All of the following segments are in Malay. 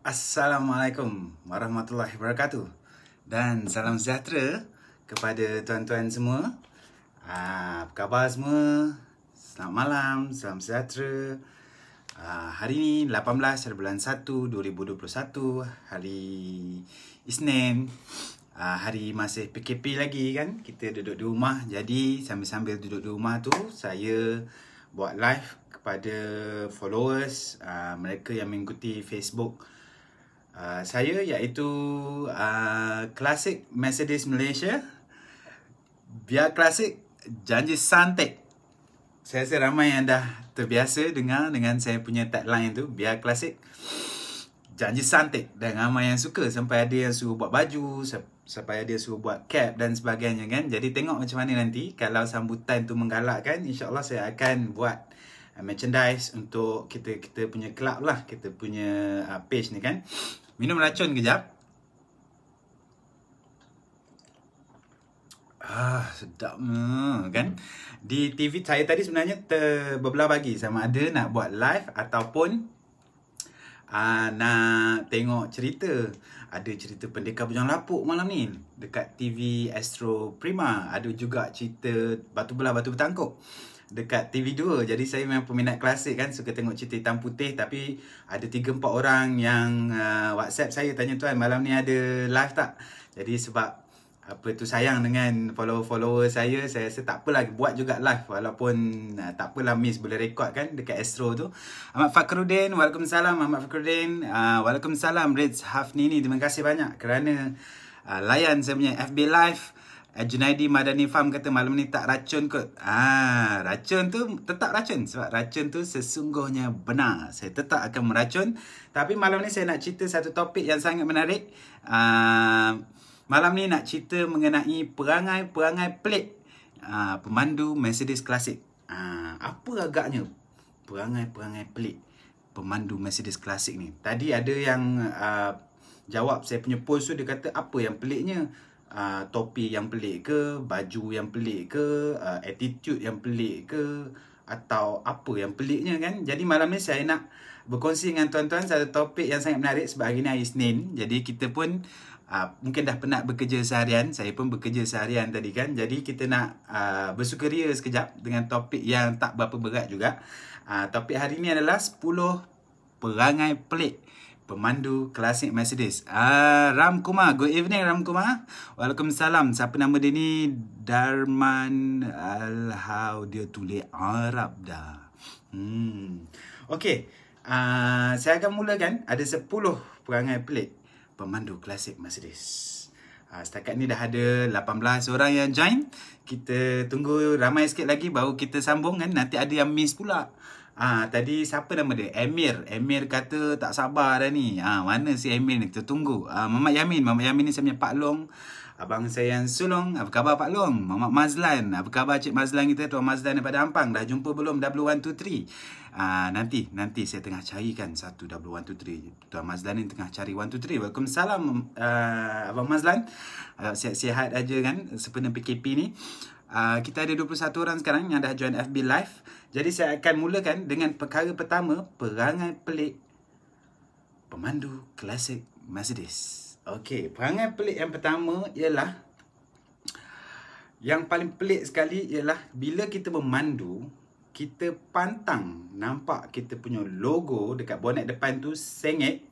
Assalamualaikum warahmatullahi wabarakatuh dan salam sejahtera kepada tuan-tuan semua. Ah, apa khabar semua? Selamat malam, salam sejahtera. Ah, hari ini 18 hari bulan 1 2021 hari Isnin. Ah, hari masih PKP lagi kan? Kita duduk di rumah. Jadi sambil-sambil duduk di rumah tu saya buat live kepada followers mereka yang mengikuti Facebook. Ah, saya iaitu uh, ah, Classic Mercedes Malaysia Biar Classic Janji Santek Saya rasa ramai yang dah terbiasa dengar dengan saya punya tagline tu Biar Classic Janji Santek Dan ramai yang suka sampai ada yang suruh buat baju Sampai ada yang suruh buat cap dan sebagainya kan Jadi tengok macam mana nanti Kalau sambutan tu menggalakkan Allah saya akan buat ah, merchandise untuk kita kita punya club lah kita punya uh, page ni kan Minum racun kejap. Ah, sedap kan? Di TV saya tadi sebenarnya berbelah bagi sama ada nak buat live ataupun uh, nak tengok cerita. Ada cerita pendekar bujang lapuk malam ni dekat TV Astro Prima. Ada juga cerita batu belah batu bertangkuk dekat TV2. Jadi saya memang peminat klasik kan suka tengok cerita hitam putih tapi ada 3 4 orang yang uh, WhatsApp saya tanya tuan malam ni ada live tak? Jadi sebab apa tu sayang dengan follower-follower saya saya rasa tak apalah buat juga live walaupun uh, tak apalah miss boleh rekod kan dekat Astro tu. Ahmad Fakrudin, Waalaikumsalam Ahmad Fakrudin. Uh, Waalaikumsalam Reds Hafnini. Terima kasih banyak kerana uh, layan saya punya FB live. Eh, Junaidi Madani Farm kata malam ni tak racun kot. Ah, racun tu tetap racun sebab racun tu sesungguhnya benar. Saya tetap akan meracun. Tapi malam ni saya nak cerita satu topik yang sangat menarik. Ah, malam ni nak cerita mengenai perangai-perangai pelik ah, pemandu Mercedes Classic. Ah, apa agaknya perangai-perangai pelik pemandu Mercedes Classic ni? Tadi ada yang ah, jawab saya punya post tu dia kata apa yang peliknya? uh, topi yang pelik ke, baju yang pelik ke, uh, attitude yang pelik ke atau apa yang peliknya kan. Jadi malam ni saya nak berkongsi dengan tuan-tuan satu topik yang sangat menarik sebab hari ni hari Isnin. Jadi kita pun uh, mungkin dah penat bekerja seharian, saya pun bekerja seharian tadi kan. Jadi kita nak uh, bersukaria sekejap dengan topik yang tak berapa berat juga. Uh, topik hari ni adalah 10 perangai pelik pemandu klasik Mercedes. Ah, Ram Kumar. Good evening, Ram Kumar. Waalaikumsalam. Siapa nama dia ni? Darman Alhaw. Dia tulis Arab dah. Hmm. Okay. Ah, saya akan mulakan. Ada 10 perangai pelik pemandu klasik Mercedes. Ah, setakat ni dah ada 18 orang yang join. Kita tunggu ramai sikit lagi baru kita sambung kan. Nanti ada yang miss pula. Ah ha, tadi siapa nama dia? Emir. Emir kata tak sabar dah ni. Ah ha, mana si Emir ni? Kita tunggu. Ah ha, Mamat Yamin, Mamat Yamin ni saya punya Pak Long. Abang saya yang sulung. Apa khabar Pak Long? Mamat Mazlan. Apa khabar Cik Mazlan kita? Tuan Mazlan daripada Ampang. Dah jumpa belum W123? Ah ha, nanti nanti saya tengah carikan satu W123. Tuan Mazlan ni tengah cari 123. Welcome salam uh, Abang Mazlan. Uh, sihat-sihat aja kan sepenuh PKP ni. Uh, kita ada 21 orang sekarang yang dah join FB Live. Jadi saya akan mulakan dengan perkara pertama, perangai pelik pemandu klasik Mercedes. Okey, perangai pelik yang pertama ialah yang paling pelik sekali ialah bila kita memandu, kita pantang nampak kita punya logo dekat bonet depan tu sengit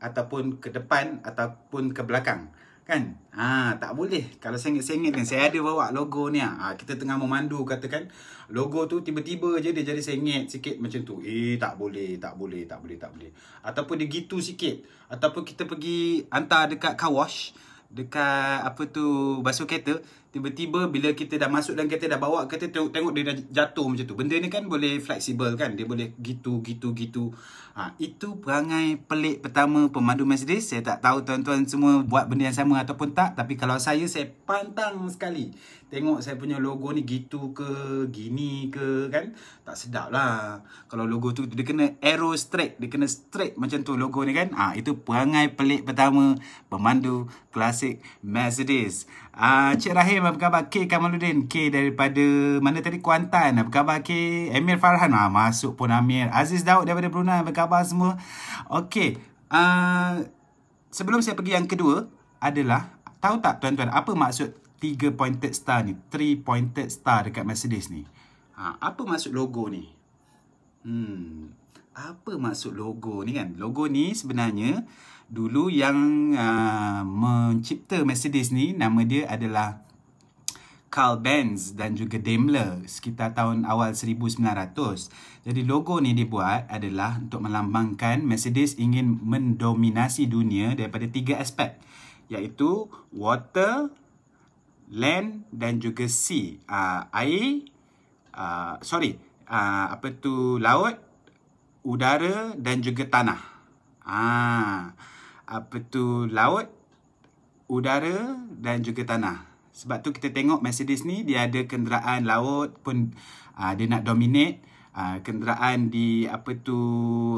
ataupun ke depan ataupun ke belakang. Kan? Ha, tak boleh. Kalau sengit-sengit kan. Saya ada bawa logo ni. Ha. ha kita tengah memandu katakan. Logo tu tiba-tiba je dia jadi sengit sikit macam tu. Eh tak boleh, tak boleh, tak boleh, tak boleh. Ataupun dia gitu sikit. Ataupun kita pergi hantar dekat car wash. Dekat apa tu basuh kereta tiba-tiba bila kita dah masuk dan kita dah bawa kita tengok, tengok dia dah jatuh macam tu benda ni kan boleh fleksibel kan dia boleh gitu gitu gitu ha, itu perangai pelik pertama pemandu Mercedes saya tak tahu tuan-tuan semua buat benda yang sama ataupun tak tapi kalau saya saya pantang sekali tengok saya punya logo ni gitu ke gini ke kan tak sedap lah kalau logo tu dia kena arrow straight dia kena straight macam tu logo ni kan ha, itu perangai pelik pertama pemandu klasik Mercedes Ah, Cik Rahim, apa khabar? K Kamaluddin. K daripada mana tadi? Kuantan. Apa khabar K? Amir Farhan. Ah, masuk pun Amir. Aziz Daud daripada Brunei. Apa khabar semua? Okey. Uh, ah, sebelum saya pergi yang kedua adalah, tahu tak tuan-tuan apa maksud 3 pointed star ni? 3 pointed star dekat Mercedes ni. Ha, apa maksud logo ni? Hmm, apa maksud logo ni kan? Logo ni sebenarnya uh, dulu yang uh, mencipta Mercedes ni nama dia adalah Carl Benz dan juga Daimler sekitar tahun awal 1900. Jadi logo ni dibuat adalah untuk melambangkan Mercedes ingin mendominasi dunia daripada tiga aspek iaitu water, land dan juga sea. Uh, air, uh, sorry, uh, apa tu laut, udara dan juga tanah. Ah. Uh apa tu laut, udara dan juga tanah. Sebab tu kita tengok Mercedes ni dia ada kenderaan laut pun uh, dia nak dominate. Uh, kenderaan di apa tu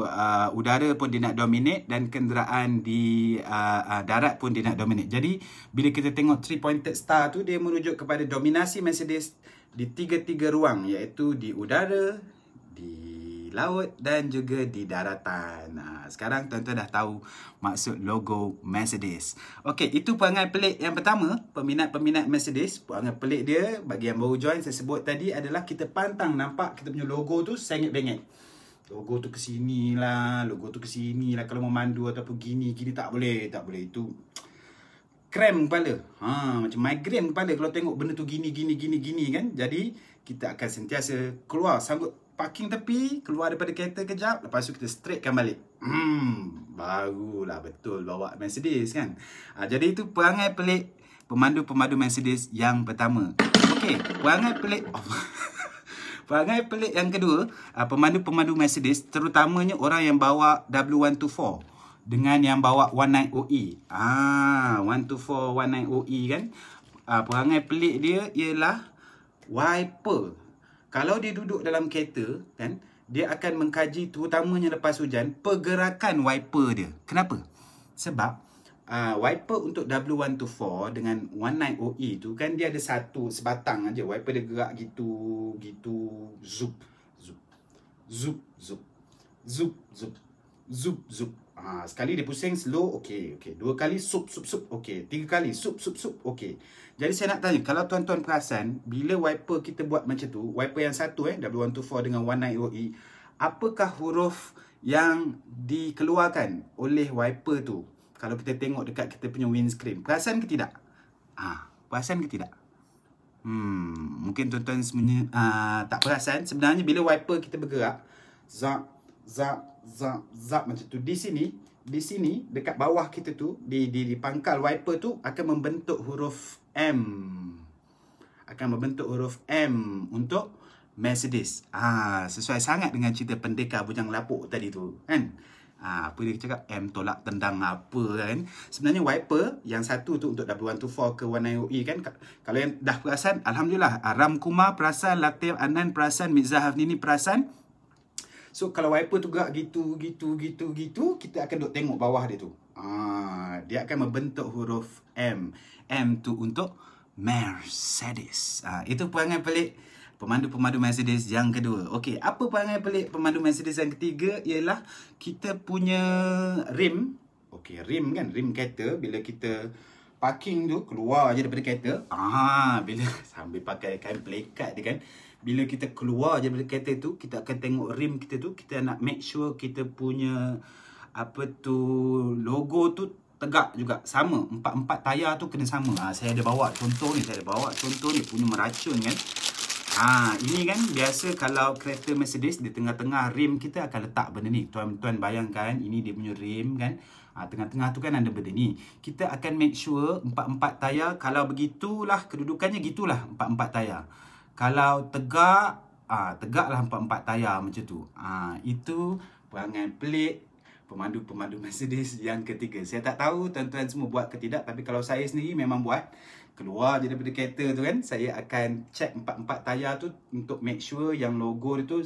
uh, udara pun dia nak dominate dan kenderaan di uh, uh, darat pun dia nak dominate. Jadi bila kita tengok three pointed star tu dia merujuk kepada dominasi Mercedes di tiga-tiga ruang iaitu di udara, di laut dan juga di daratan. Ha, sekarang tuan-tuan dah tahu maksud logo Mercedes. Okey, itu perangai pelik yang pertama, peminat-peminat Mercedes. Perangai pelik dia bagi yang baru join saya sebut tadi adalah kita pantang nampak kita punya logo tu sengit-bengit. Logo tu ke sini lah, logo tu ke sini lah. Kalau memandu atau gini, gini tak boleh, tak boleh. Itu krem kepala. Ha, macam migraine kepala kalau tengok benda tu gini, gini, gini, gini kan. Jadi, kita akan sentiasa keluar sanggup parking tepi, keluar daripada kereta kejap, lepas tu kita straightkan balik. Hmm, barulah betul bawa Mercedes kan. Ha, jadi itu perangai pelik pemandu-pemandu Mercedes yang pertama. Okey, perangai pelik... Oh. Perangai pelik yang kedua, ah, pemandu-pemandu Mercedes, terutamanya orang yang bawa W124 dengan yang bawa 190E. E. Ah, 124, 190E e kan? Uh, perangai pelik dia ialah wiper kalau dia duduk dalam kereta kan dia akan mengkaji terutamanya lepas hujan pergerakan wiper dia kenapa sebab uh, wiper untuk W124 dengan 190E e tu kan dia ada satu sebatang aja wiper dia gerak gitu gitu zup zup zup zup zup zup zup zup Ha, sekali dia pusing slow, okey, okey. Dua kali sup sup sup, okey. Tiga kali sup sup sup, okey. Jadi saya nak tanya, kalau tuan-tuan perasan, bila wiper kita buat macam tu, wiper yang satu eh, W124 dengan 190E, e, apakah huruf yang dikeluarkan oleh wiper tu? Kalau kita tengok dekat kita punya windscreen, perasan ke tidak? Ah, ha, perasan ke tidak? Hmm, mungkin tuan-tuan semuanya uh, ah, tak perasan. Sebenarnya bila wiper kita bergerak, zap, zap, zap, zap macam tu. Di sini, di sini dekat bawah kita tu di di, di pangkal wiper tu akan membentuk huruf M. Akan membentuk huruf M untuk Mercedes. Ah sesuai sangat dengan cerita pendekar bujang lapuk tadi tu kan. Ah apa dia cakap M tolak tendang apa kan. Sebenarnya wiper yang satu tu untuk W124 ke 1IOE e, kan. Kalau yang dah perasan alhamdulillah Aram ah, Kumar perasan Latif Anan perasan Mizahaf ni ni perasan So kalau wiper tu gerak gitu, gitu, gitu, gitu, kita akan duk tengok bawah dia tu. Ah, dia akan membentuk huruf M. M tu untuk Mercedes. Ah, itu perangai pelik pemandu-pemandu Mercedes yang kedua. Okey, apa perangai pelik pemandu Mercedes yang ketiga ialah kita punya rim. Okey, rim kan, rim kereta bila kita parking tu keluar aje daripada kereta. Ah, bila sambil pakai kain pelekat dia kan bila kita keluar daripada kereta tu kita akan tengok rim kita tu kita nak make sure kita punya apa tu logo tu tegak juga sama empat-empat tayar tu kena sama ha, saya ada bawa contoh ni saya ada bawa contoh ni punya meracun kan ha, ini kan biasa kalau kereta Mercedes di tengah-tengah rim kita akan letak benda ni tuan-tuan bayangkan ini dia punya rim kan ha, tengah-tengah tu kan ada benda ni. Kita akan make sure empat-empat tayar. Kalau begitulah, kedudukannya gitulah empat-empat tayar kalau tegak ah tegaklah empat-empat tayar macam tu. Ah itu perangai pelik pemandu-pemandu Mercedes yang ketiga. Saya tak tahu tuan-tuan semua buat ke tidak tapi kalau saya sendiri memang buat. Keluar je daripada kereta tu kan, saya akan check empat-empat tayar tu untuk make sure yang logo dia tu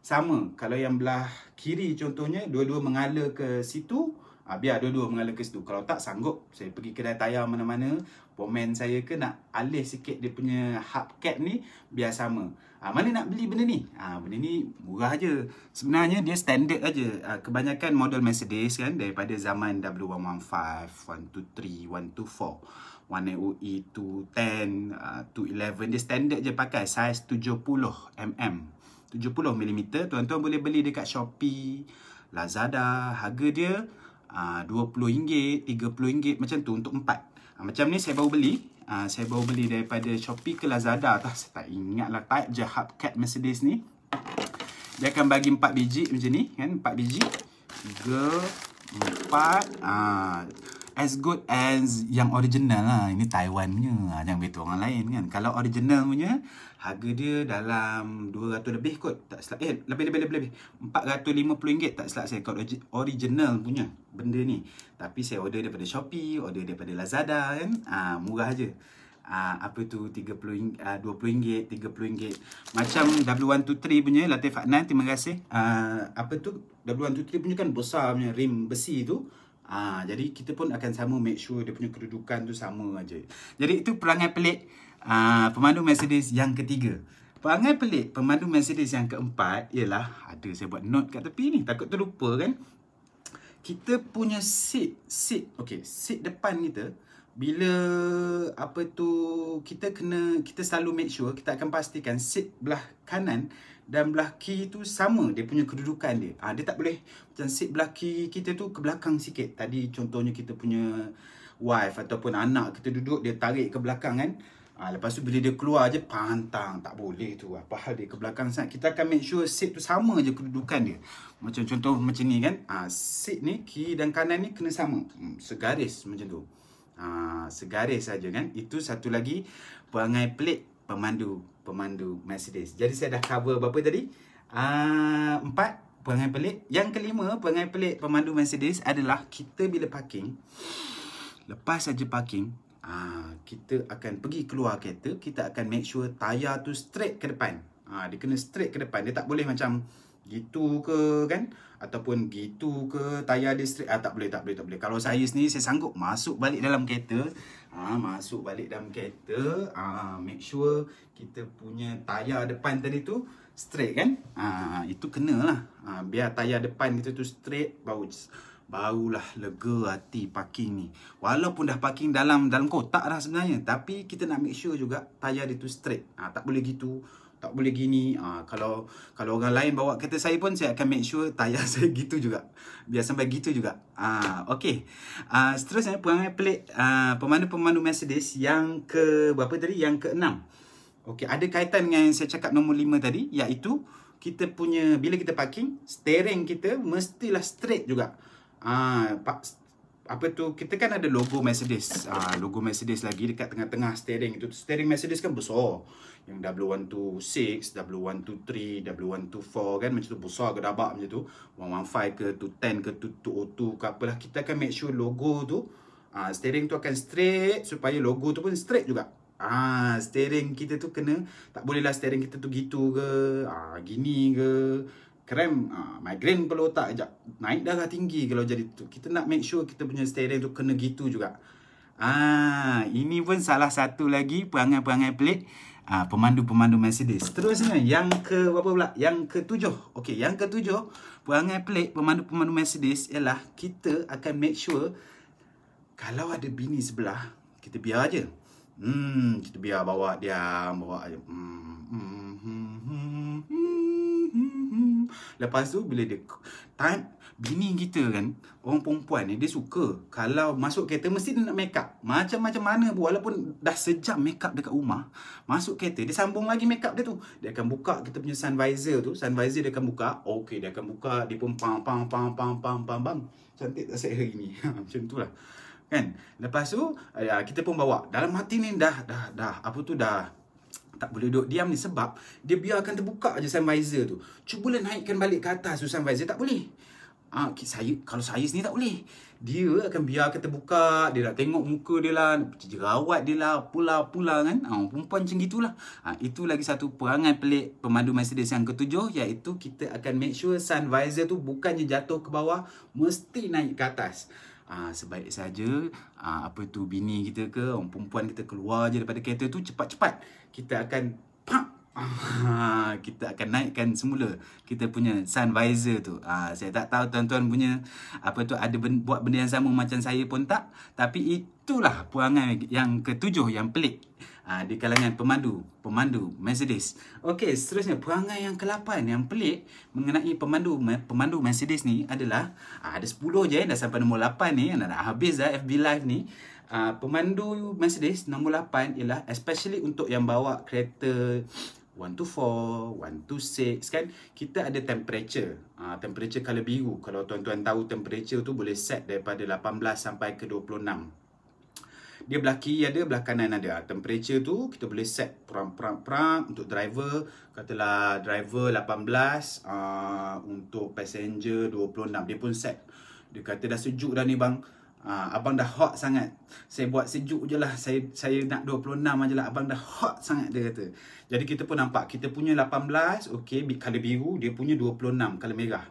sama. Kalau yang belah kiri contohnya, dua-dua mengala ke situ, Ha, biar dua-dua mengalah ke situ. Kalau tak sanggup, saya pergi kedai tayar mana-mana. Pomen saya ke nak alih sikit dia punya hub hubcap ni. Biar sama. Ha, mana nak beli benda ni? Ha, benda ni murah je. Sebenarnya dia standard aja. Ah, ha, kebanyakan model Mercedes kan. Daripada zaman W115, 123, 124. 1AOE 210, uh, 211 Dia standard je pakai Saiz 70mm 70mm Tuan-tuan boleh beli dekat Shopee Lazada Harga dia uh, RM20, RM30 macam tu untuk empat. Uh, macam ni saya baru beli. Uh, saya baru beli daripada Shopee ke Lazada. Tak, saya tak ingat lah type je Hubcat Mercedes ni. Dia akan bagi empat biji macam ni. Kan? Empat biji. Tiga, empat. Uh, as good as yang original lah. Ini Taiwan punya. Ha, jangan beritahu orang lain kan. Kalau original punya, harga dia dalam 200 lebih kot. Tak silap. Eh, lebih, lebih, lebih. lebih. RM450 tak silap saya. Kalau original punya benda ni. Tapi saya order daripada Shopee, order daripada Lazada kan. Ah, ha, murah je. ha, apa tu RM30, RM20, RM30. Macam W123 punya, Latif Adnan, terima kasih. ha, apa tu W123 punya kan besar punya rim besi tu. Ha, jadi kita pun akan sama make sure dia punya kedudukan tu sama aja. Jadi itu perangai pelik uh, pemandu Mercedes yang ketiga. Perangai pelik pemandu Mercedes yang keempat ialah ada saya buat note kat tepi ni takut terlupa kan. Kita punya seat seat okey seat depan kita bila apa tu kita kena kita selalu make sure kita akan pastikan seat belah kanan dan belah kiri tu sama dia punya kedudukan dia. Ha, dia tak boleh macam sit belah kiri kita tu ke belakang sikit. Tadi contohnya kita punya wife ataupun anak kita duduk dia tarik ke belakang kan. Ha, lepas tu bila dia keluar je pantang tak boleh tu. Apa ah, hal dia ke belakang sangat. Kita akan make sure sit tu sama je kedudukan dia. Macam contoh macam ni kan. Ha, sit ni kiri dan kanan ni kena sama. Hmm, segaris macam tu. Ha, segaris saja kan. Itu satu lagi perangai pelik pemandu pemandu Mercedes. Jadi saya dah cover berapa tadi? Uh, empat perangai pelik. Yang kelima perangai pelik pemandu Mercedes adalah kita bila parking, lepas saja parking, uh, kita akan pergi keluar kereta, kita akan make sure tayar tu straight ke depan. Uh, dia kena straight ke depan. Dia tak boleh macam gitu ke kan ataupun gitu ke tayar dia straight ah, tak boleh tak boleh tak boleh kalau saya sendiri saya sanggup masuk balik dalam kereta ah ha, masuk balik dalam kereta ah ha, make sure kita punya tayar depan tadi tu straight kan ah ha, itu kenalah ah ha, biar tayar depan kita tu straight baru barulah lega hati parking ni walaupun dah parking dalam dalam kotak dah sebenarnya tapi kita nak make sure juga tayar dia tu straight ah ha, tak boleh gitu tak boleh gini ha, kalau kalau orang lain bawa kereta saya pun saya akan make sure tayar saya gitu juga biar sampai gitu juga ha, ah, Okay ha, ah, seterusnya eh, perangai pelik ha, pemandu-pemandu Mercedes yang ke berapa tadi yang ke-6 Okay, ada kaitan dengan yang saya cakap nombor lima tadi iaitu kita punya bila kita parking steering kita mestilah straight juga ah ha, apa tu kita kan ada logo Mercedes uh, logo Mercedes lagi dekat tengah-tengah steering itu steering Mercedes kan besar yang W126 W123 W124 kan macam tu besar gedabak macam tu 115 ke 210 ke 202 ke apalah kita akan make sure logo tu uh, steering tu akan straight supaya logo tu pun straight juga Ah, steering kita tu kena tak bolehlah steering kita tu gitu ke ah, gini ke krem uh, ah, migraine kalau tak sekejap naik darah tinggi kalau jadi tu kita nak make sure kita punya steroid tu kena gitu juga ah ini pun salah satu lagi perangai-perangai pelik ah pemandu-pemandu Mercedes seterusnya yang ke apa pula yang ketujuh okey yang ketujuh perangai pelik pemandu-pemandu Mercedes ialah kita akan make sure kalau ada bini sebelah kita biar aje hmm kita biar bawa dia bawa aje hmm, hmm, hmm. Lepas tu bila dia time bini kita kan orang perempuan ni dia suka kalau masuk kereta mesti dia nak make up. Macam-macam mana pun walaupun dah sejam make up dekat rumah, masuk kereta dia sambung lagi make up dia tu. Dia akan buka kita punya sun visor tu, sun visor dia akan buka. Okey, dia akan buka, dia pun pam pam pam pam pam pam bang. Cantik tak saya hari ni. Macam itulah. Kan? Lepas tu eh, kita pun bawa dalam hati ni dah dah dah apa tu dah tak boleh duduk diam ni sebab dia biarkan terbuka je sun visor tu. Cubalah naikkan balik ke atas tu sun visor tak boleh. Ah, saya kalau saya sini tak boleh. Dia akan biarkan terbuka, dia nak tengok muka dia lah, jerawat dia lah, pula-pula kan. Ah, perempuan macam gitulah. Ah, itu lagi satu perangai pelik pemandu Mercedes yang ketujuh iaitu kita akan make sure sun visor tu bukannya jatuh ke bawah, mesti naik ke atas. Ah, sebaik saja aa, ah, apa tu bini kita ke orang perempuan kita keluar je daripada kereta tu cepat-cepat kita akan pak kita akan naikkan semula kita punya sun visor tu aa, ah, saya tak tahu tuan-tuan punya apa tu ada ben- buat benda yang sama macam saya pun tak tapi itulah puangan yang ketujuh yang pelik Ah, di kalangan pemandu pemandu Mercedes. Okey, seterusnya perangai yang ke-8 yang pelik mengenai pemandu pemandu Mercedes ni adalah ah, ada 10 je eh, dah sampai nombor 8 ni dah habis dah FB live ni. Ah, pemandu Mercedes nombor 8 ialah especially untuk yang bawa kereta 124, 126 kan kita ada temperature uh, temperature color biru kalau tuan-tuan tahu temperature tu boleh set daripada 18 sampai ke 26 dia belah kiri ada, belah kanan ada. Ah, temperature tu kita boleh set perang-perang-perang untuk driver. Katalah driver 18, uh, ah, untuk passenger 26. Dia pun set. Dia kata dah sejuk dah ni bang. Uh, abang dah hot sangat. Saya buat sejuk je lah. Saya, saya nak 26 je lah. Abang dah hot sangat dia kata. Jadi kita pun nampak. Kita punya 18, okay. Color biru, dia punya 26. Color merah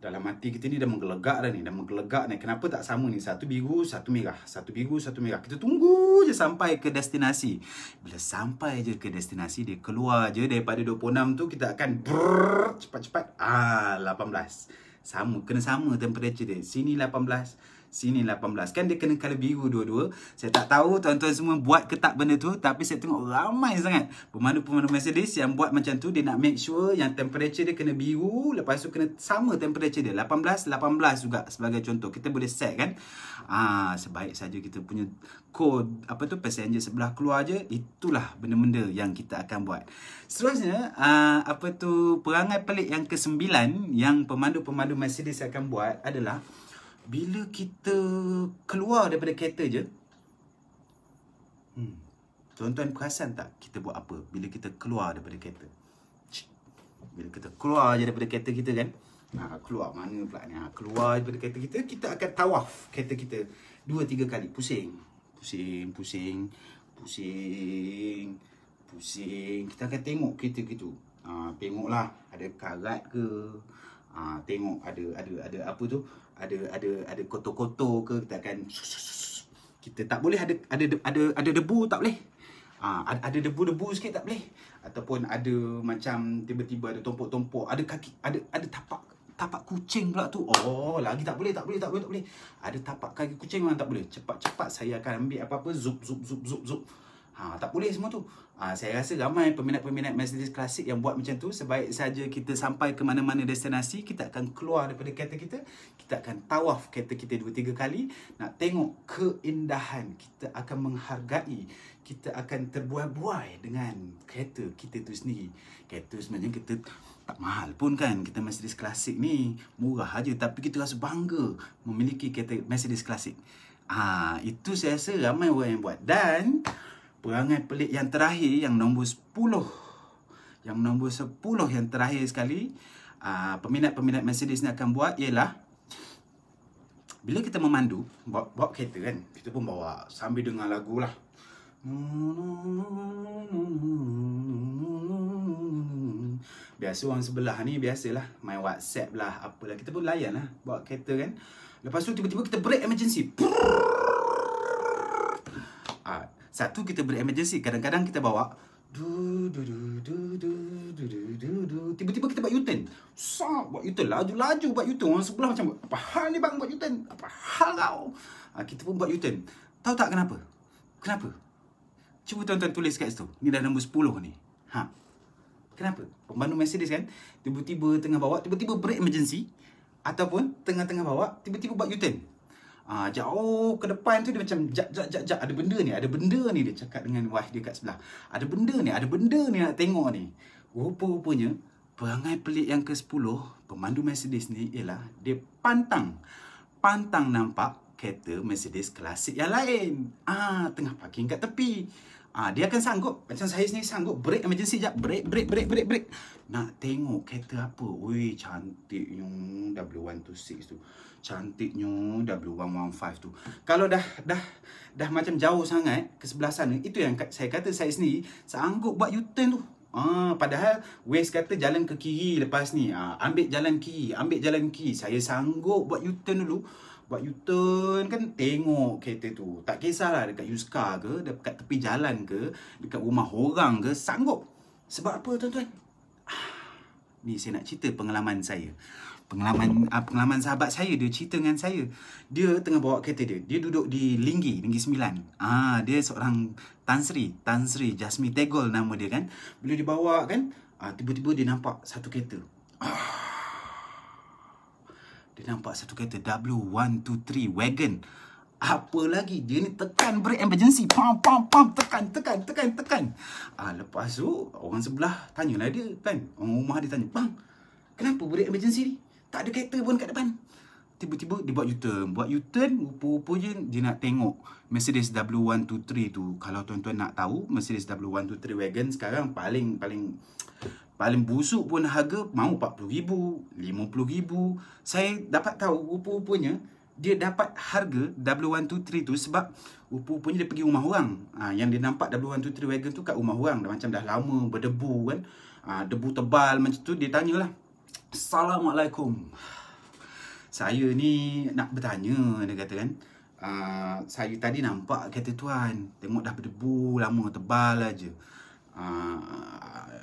dalam hati kita ni dah menggelegak dah ni, dah menggelegak ni. Kenapa tak sama ni? Satu biru, satu merah. Satu biru, satu merah. Kita tunggu je sampai ke destinasi. Bila sampai je ke destinasi, dia keluar je daripada 26 tu, kita akan brrrr, cepat-cepat. Ah, 18. Sama, kena sama temperature dia. Sini 18, sini 18 kan dia kena color biru dua-dua saya tak tahu tuan-tuan semua buat ke tak benda tu tapi saya tengok ramai sangat pemandu-pemandu Mercedes yang buat macam tu dia nak make sure yang temperature dia kena biru lepas tu kena sama temperature dia 18 18 juga sebagai contoh kita boleh set kan ah sebaik saja kita punya code apa tu passenger sebelah keluar je itulah benda-benda yang kita akan buat seterusnya aa, ah, apa tu perangai pelik yang ke-9 yang pemandu-pemandu Mercedes akan buat adalah bila kita keluar daripada kereta je hmm, tuan-tuan perasan tak kita buat apa bila kita keluar daripada kereta bila kita keluar je daripada kereta kita kan ha, keluar mana pula ni ha, keluar daripada kereta kita kita akan tawaf kereta kita dua tiga kali pusing pusing pusing pusing pusing kita akan tengok kereta gitu ha, tengoklah ada karat ke ha, tengok ada ada ada apa tu ada ada ada kotor-kotor ke kita akan kita tak boleh ada ada ada ada debu tak boleh ha, ada ada debu-debu sikit tak boleh ataupun ada macam tiba-tiba ada tompok-tompok ada kaki ada ada tapak tapak kucing pula tu oh lagi tak boleh tak boleh tak boleh tak boleh ada tapak kaki kucing memang tak boleh cepat-cepat saya akan ambil apa-apa zup zup zup zup zup, zup. Ha, tak boleh semua tu. Ha, saya rasa ramai peminat-peminat Mercedes klasik yang buat macam tu. Sebaik saja kita sampai ke mana-mana destinasi, kita akan keluar daripada kereta kita. Kita akan tawaf kereta kita dua tiga kali. Nak tengok keindahan. Kita akan menghargai. Kita akan terbuai-buai dengan kereta kita tu sendiri. Kereta sebenarnya kita tak mahal pun kan. Kita Mercedes klasik ni murah aja. Tapi kita rasa bangga memiliki kereta Mercedes klasik. Ha, itu saya rasa ramai orang yang buat. Dan perangai pelik yang terakhir yang nombor 10 yang nombor 10 yang terakhir sekali ah, peminat-peminat Mercedes ni akan buat ialah bila kita memandu bawa, bawa kereta kan kita pun bawa sambil dengar lagu lah Biasa orang sebelah ni biasalah main WhatsApp lah apalah kita pun layan lah bawa kereta kan. Lepas tu tiba-tiba kita break emergency. Brrrr. Satu kita beremergency Kadang-kadang kita bawa tiba-tiba kita buat U-turn. So, buat U-turn laju-laju buat U-turn orang sebelah macam apa hal ni bang buat U-turn? Apa hal kau? Ha, kita pun buat U-turn. Tahu tak kenapa? Kenapa? Cuba tuan-tuan tulis kat situ. Ni dah nombor 10 ni. Ha. Kenapa? Pembangun Mercedes kan tiba-tiba tengah bawa tiba-tiba brake emergency ataupun tengah-tengah bawa tiba-tiba buat U-turn. Ah jauh ke depan tu dia macam jap jap jap jap ada benda ni, ada benda ni dia cakap dengan wife dia kat sebelah. Ada benda ni, ada benda ni nak tengok ni. Rupa-rupanya perangai pelik yang ke-10 pemandu Mercedes ni ialah dia pantang. Pantang nampak kereta Mercedes klasik yang lain. Ah tengah parking kat tepi ha, dia akan sanggup macam saya sendiri sanggup break emergency jap break break break break break. Nak tengok kereta apa. Wei cantiknya W126 tu. Cantiknya W115 tu. Kalau dah dah dah macam jauh sangat ke sebelah sana itu yang saya kata saya sendiri sanggup buat U-turn tu. Ah, padahal Wes kata jalan ke kiri lepas ni. Ah, ambil jalan kiri, ambil jalan kiri. Saya sanggup buat U-turn dulu buat U-turn kan tengok kereta tu. Tak kisahlah dekat used car ke, dekat tepi jalan ke, dekat rumah orang ke, sanggup. Sebab apa tuan-tuan? Ah, ni saya nak cerita pengalaman saya. Pengalaman uh, pengalaman sahabat saya dia cerita dengan saya. Dia tengah bawa kereta dia. Dia duduk di Linggi, Linggi Sembilan. Ah, dia seorang Tan Sri, Jasmine Tegol nama dia kan. Bila dia bawa kan, ah, tiba-tiba dia nampak satu kereta. Ah, dia nampak satu kereta W123 wagon. Apa lagi? Dia ni tekan brake emergency. Pam, pam, pam. Tekan, tekan, tekan, tekan. Ah, lepas tu, orang sebelah tanyalah dia. Kan? Orang rumah dia tanya. Bang, kenapa brake emergency ni? Tak ada kereta pun kat depan. Tiba-tiba dia buat U-turn. Buat U-turn, rupa-rupanya dia nak tengok Mercedes W123 tu. Kalau tuan-tuan nak tahu, Mercedes W123 wagon sekarang paling paling Paling busuk pun harga mau RM40,000, RM50,000. Saya dapat tahu rupa-rupanya dia dapat harga W123 tu sebab rupa-rupanya dia pergi rumah orang. Ha, yang dia nampak W123 wagon tu kat rumah orang. Dah macam dah lama berdebu kan. Ha, debu tebal macam tu. Dia tanyalah. Assalamualaikum. Saya ni nak bertanya dia kata kan. Uh, saya tadi nampak kereta tuan Tengok dah berdebu lama tebal aja. Uh,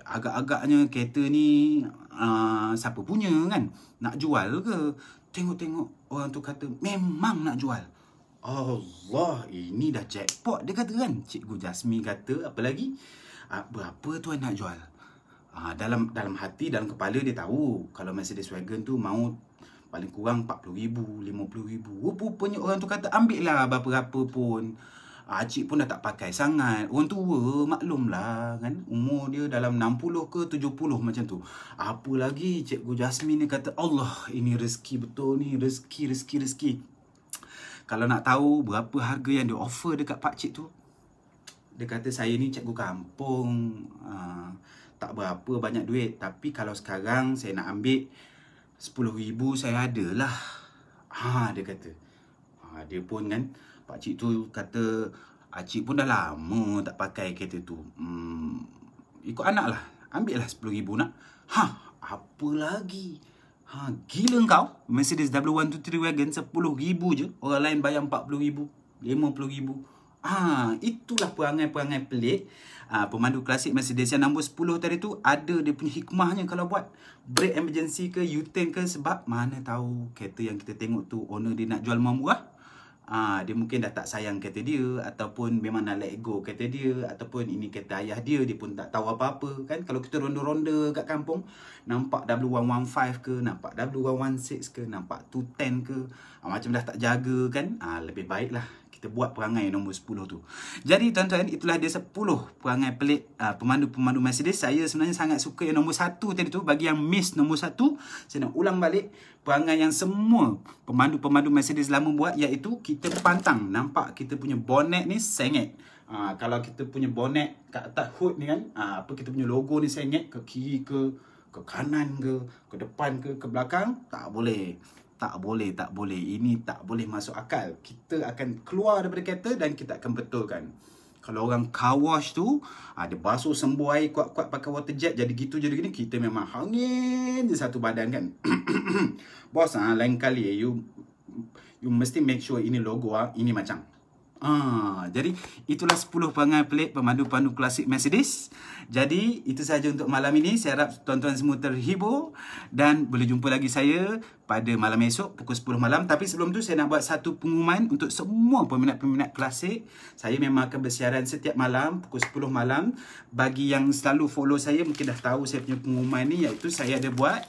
agak-agaknya kereta ni uh, siapa punya kan? Nak jual ke? Tengok-tengok orang tu kata memang nak jual. Allah, ini dah jackpot dia kata kan? Cikgu Jasmine kata apa lagi? Uh, berapa tu nak jual? Uh, dalam dalam hati, dalam kepala dia tahu kalau Mercedes Wagon tu mau paling kurang RM40,000, RM50,000. Rupanya orang tu kata ambillah berapa apa pun. Acik ah, pun dah tak pakai sangat. Orang tua maklumlah kan. Umur dia dalam 60 ke 70 macam tu. Apa lagi cikgu Jasmine ni kata Allah ini rezeki betul ni. Rezeki, rezeki, rezeki. Kalau nak tahu berapa harga yang dia offer dekat Pak Cik tu. Dia kata saya ni cikgu kampung. Uh, tak berapa banyak duit. Tapi kalau sekarang saya nak ambil RM10,000 saya adalah. Ha, dia kata. Ha, dia pun kan. Pak Cik tu kata Acik pun dah lama tak pakai kereta tu. Hmm, ikut anak lah. Ambil lah RM10,000 nak. Ha, apa lagi? Ha, gila kau. Mercedes W123 Wagon RM10,000 je. Orang lain bayar RM40,000. RM50,000. Ha, itulah perangai-perangai pelik. Ha, pemandu klasik Mercedes yang nombor 10 tadi tu ada dia punya hikmahnya kalau buat break emergency ke U-turn ke sebab mana tahu kereta yang kita tengok tu owner dia nak jual murah-murah. Ah, dia mungkin dah tak sayang kereta dia ataupun memang nak let go kereta dia ataupun ini kereta ayah dia dia pun tak tahu apa-apa kan kalau kita ronda-ronda kat kampung nampak W115 ke nampak W116 ke nampak 210 ke ah, macam dah tak jaga kan ah, lebih baiklah kita buat perangai nombor 10 tu. Jadi tuan-tuan, itulah dia 10 perangai pelik ah, pemandu-pemandu Mercedes. Saya sebenarnya sangat suka yang nombor 1 tadi tu. Bagi yang miss nombor 1, saya nak ulang balik perangai yang semua pemandu-pemandu Mercedes lama buat iaitu kita pantang. Nampak kita punya bonnet ni sengit. Uh, kalau kita punya bonnet kat atas hood ni kan, uh, apa kita punya logo ni sengit ke kiri ke ke kanan ke, ke depan ke, ke belakang, tak boleh tak boleh, tak boleh. Ini tak boleh masuk akal. Kita akan keluar daripada kereta dan kita akan betulkan. Kalau orang car wash tu, ada basuh sembuh air kuat-kuat pakai water jet, jadi gitu, jadi gini, kita memang hangin je satu badan kan. Bos, ha, lain kali, you, you mesti make sure ini logo, ha, ini macam. Ah, jadi itulah 10 pangai pelik pemandu pandu klasik Mercedes. Jadi itu sahaja untuk malam ini. Saya harap tuan-tuan semua terhibur dan boleh jumpa lagi saya pada malam esok pukul 10 malam. Tapi sebelum tu saya nak buat satu pengumuman untuk semua peminat-peminat klasik. Saya memang akan bersiaran setiap malam pukul 10 malam. Bagi yang selalu follow saya mungkin dah tahu saya punya pengumuman ni iaitu saya ada buat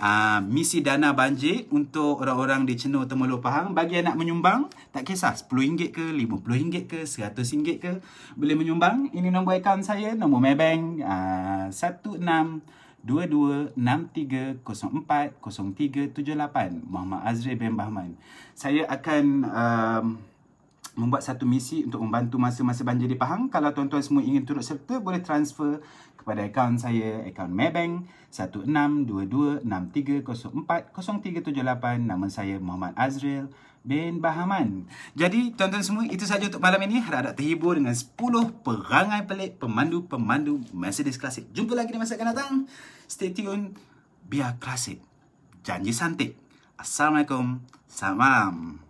uh, misi dana banjir untuk orang-orang di Cenu Temulu Pahang bagi anak menyumbang tak kisah RM10 ke RM50 ke RM100 ke boleh menyumbang ini nombor akaun saya nombor Maybank ah, uh, 16226304 Muhammad Azri bin Bahman saya akan um, membuat satu misi untuk membantu masa-masa banjir di Pahang. Kalau tuan-tuan semua ingin turut serta, boleh transfer kepada akaun saya, akaun Maybank 16226304038 nama saya Muhammad Azril bin Bahaman. Jadi, tuan-tuan semua, itu sahaja untuk malam ini. Harap harap terhibur dengan 10 perangai pelik pemandu-pemandu Mercedes klasik. Jumpa lagi di masa akan datang. Stay tune, biar klasik. Janji santik. Assalamualaikum. Selamat malam.